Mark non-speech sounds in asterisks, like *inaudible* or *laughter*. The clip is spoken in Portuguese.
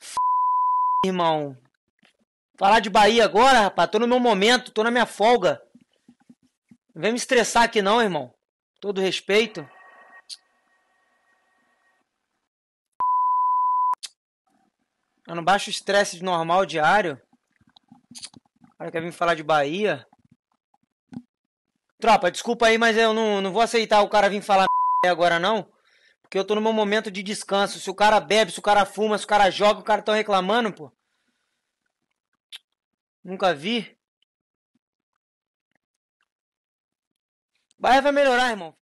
*laughs* Irmão. Falar de Bahia agora, rapaz. Tô no meu momento, tô na minha folga. Não vem me estressar aqui não, irmão. Todo respeito. Eu não baixo o estresse de normal diário. O cara quer vir falar de Bahia. Tropa, desculpa aí, mas eu não, não vou aceitar o cara vir falar *laughs* agora não. Porque eu tô no meu momento de descanso. Se o cara bebe, se o cara fuma, se o cara joga, o cara tá reclamando, pô. Nunca vi. Bahia vai melhorar, irmão.